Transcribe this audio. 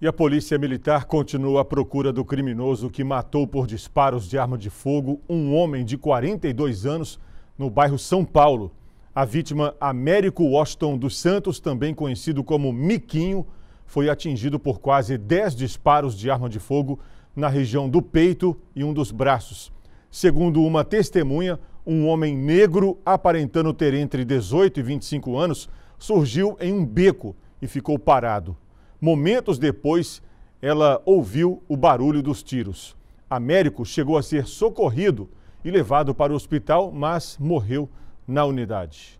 E a polícia militar continua à procura do criminoso que matou por disparos de arma de fogo um homem de 42 anos no bairro São Paulo. A vítima, Américo Washington dos Santos, também conhecido como Miquinho, foi atingido por quase 10 disparos de arma de fogo na região do peito e um dos braços. Segundo uma testemunha, um homem negro aparentando ter entre 18 e 25 anos surgiu em um beco e ficou parado. Momentos depois, ela ouviu o barulho dos tiros. Américo chegou a ser socorrido e levado para o hospital, mas morreu na unidade.